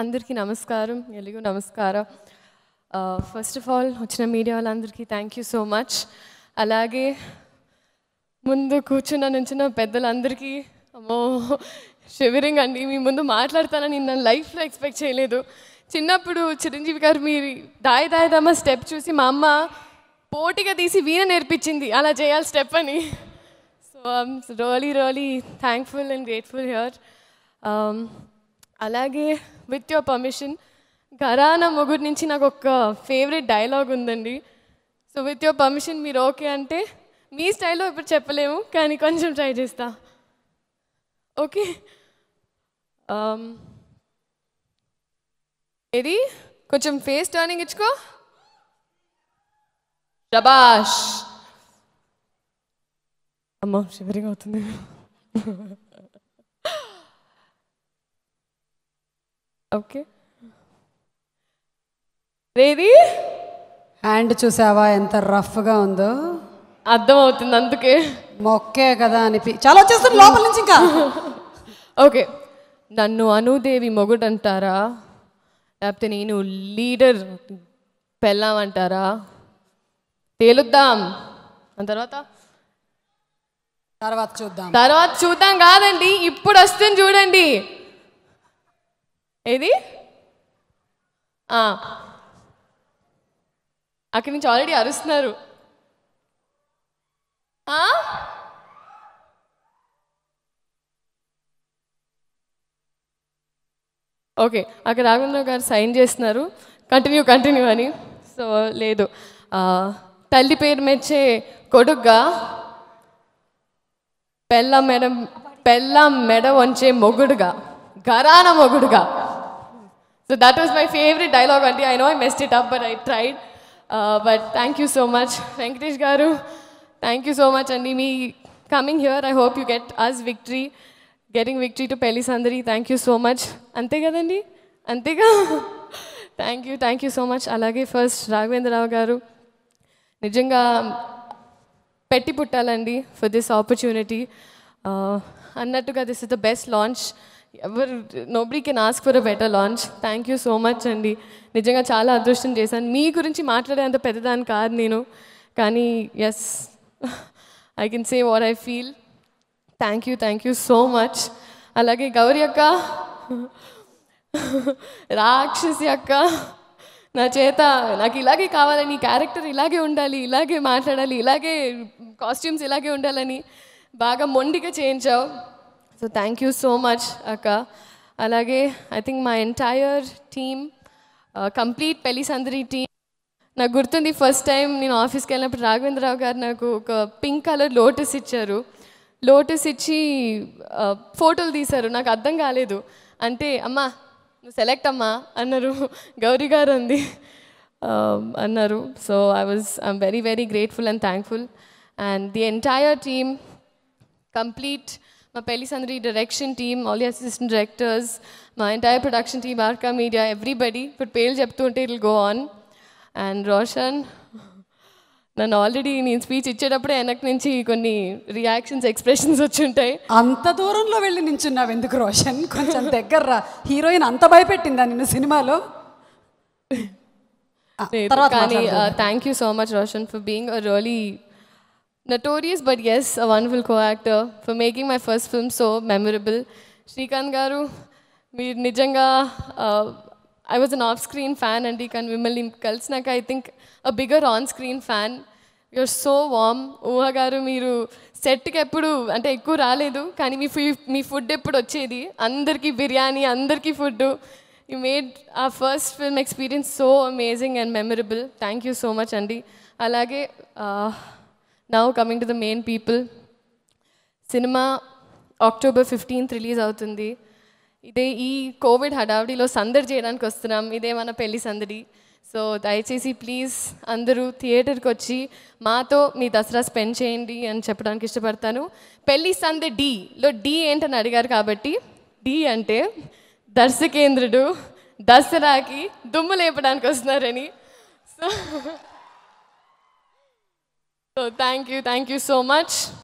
అందరికీ నమస్కారం ఎలుగు నమస్కారం ఫస్ట్ ఆఫ్ ఆల్ వచ్చిన మీడియా వాళ్ళందరికీ థ్యాంక్ యూ సో మచ్ అలాగే ముందు కూర్చున్న నుంచిన పెద్దలందరికీ అమ్మో షివరింగ్ అండి మీ ముందు మాట్లాడతానని నేను లైఫ్లో ఎక్స్పెక్ట్ చేయలేదు చిన్నప్పుడు చిరంజీవి గారు మీరు దాయి దాయిదమ్మ స్టెప్ చూసి మా అమ్మ పోటీగా తీసి వీణ నేర్పించింది అలా చేయాలి స్టెప్ అని so I'm truly truly thankful and grateful here అలాగే with your permission Gharana Mogudu నుంచి నాకు ఒక ఫేవరెట్ డైలాగ్ ఉందండి సో విత్ యువర్ పర్మిషన్ మీరు ఓకే అంటే మీ స్టైల్లో ఇప్పుడు చెప్పలేము కానీ కొంచెం ట్రై చేస్తా ఓకే um, ఏది కొంచెం ఫేస్ టర్నింగ్ ఇచ్చుకో ప్రభాష్ అమ్మ శివరిగా అవుతుంది ఓకే రేది హ్యాండ్ చూసావా ఎంత రఫ్గా ఉందో అర్థం అవుతుంది అందుకే మొక్కే కదా అనిపి చాలా వచ్చేస్తుంది లోపల నుంచి ఇంకా ఓకే నన్ను అనుదేవి మొగుడంటారా లేకపోతే నేను లీడర్ పెళ్ళామంటారా తేలుద్దాం దాని తర్వాత తర్వాత చూద్దాం తర్వాత చూద్దాం కాదండి ఇప్పుడు వస్తుంది చూడండి ఏది అక్కడి నుంచి ఆల్రెడీ అరుస్తున్నారు ఓకే అక్కడ రాఘవేంద్ర గారు సైన్ చేస్తున్నారు కంటిన్యూ కంటిన్యూ అని సో లేదు తల్లి పేరు మెచ్చే కొడుగ్గా పెళ్ళ మెడ పెళ్ళ మెడ వంచే మొగుడుగా గరాన మొగుడుగా So that was my favorite dialogue, Auntie. I know I messed it up, but I tried. Uh, but thank you so much, Venkatesh Garu. Thank you so much, Andi. Me coming here, I hope you get us victory. Getting victory to Pelli Sandari. Thank you so much. Thank you. Thank you so much. You first, much అలాగే first Raghavendra Rao గారు నిజంగా పెట్టి for this opportunity. Opportunity uh, అన్నట్టుగా this is the best launch. ఎవరు nobody can ask for a better launch thank you so much అండి నిజంగా చాలా అదృష్టం చేశాను మీ గురించి మాట్లాడే అంత పెద్దదాని కాదు నేను కానీ yes I can say what I feel thank you thank you so much అలాగే గౌరి అక్క రాక్షసి అక్క నా చేత నాకు ఇలాగే కావాలని క్యారెక్టర్ ఇలాగే ఉండాలి ఇలాగే మాట్లాడాలి ఇలాగే కాస్ట్యూమ్స్ ఇలాగే ఉండాలని బాగా మొండిగా చేయించావు so thank you so much అక్క అలాగే ఐ థింక్ మా entire team complete Pelli Sandadi team నాకు గుర్తుంది ఫస్ట్ టైం నేను ఆఫీస్కి వెళ్ళినప్పుడు రాఘవేంద్రరావు గారు నాకు ఒక పింక్ కలర్ లోటస్ ఇచ్చారు లోటస్ ఇచ్చి ఫోటోలు uh, తీశారు నాకు అర్థం కాలేదు అంటే అమ్మా నువ్వు సెలెక్ట్ అమ్మా అన్నారు గౌరీ గారు అంది um, అన్నారు so I was I'm very very grateful and thankful and the entire team complete my Peli Sandri direction team, all the assistant directors, my entire production team, Arka Media, everybody. But Pale Jeptunte, it'll go on. And Roshan, నన్ను already నేను speech ఇచ్చేటప్పుడే వెనక నుంచి కొన్ని reactions expressions వచ్చి ఉంటాయి అంత దూరంలో వెళ్ళి నించున్నావు ఎందుకు రోషన్ కొంచెం దగ్గర హీరోయిన్ అంత భయపెట్టిందా నిన్ను సినిమాలో కానీ thank you so much Roshan for being a really notorious but as a wonderful co actor for making my first film so memorable. Srikanth గారు మీరు నిజంగా I was an off screen fan అండి కానీ మిమ్మల్ని కలిసినాక I think a bigger on screen fan you're so warm Ooha గారు మీరు సెట్కి ఎప్పుడు అంటే ఎక్కువ రాలేదు కానీ మీ ఫీ మీ ఫుడ్ ఎప్పుడు వచ్చేది అందరికీ బిర్యానీ అందరికీ food you made a first film experience so amazing and memorable thank you so much అండి అలాగే now coming to the main people cinema October fifteenth release అవుతుంది ఇదే ఈ కోవిడ్ హడావిడిలో సందడి చేయడానికి వస్తున్నాం ఇదే మన పెళ్లి సందడి సో దయచేసి ప్లీజ్ అందరూ థియేటర్కి వచ్చి మాతో మీ దసరా స్పెండ్ చేయండి అని చెప్పడానికి ఇష్టపడతాను పెళ్లి సందడి డిలో డి ఏంటని అడిగారు కాబట్టి డి అంటే దర్శకేంద్రుడు దసరాకి దుమ్ము లేపడానికి వస్తున్నారని so So thank you, thank you so much.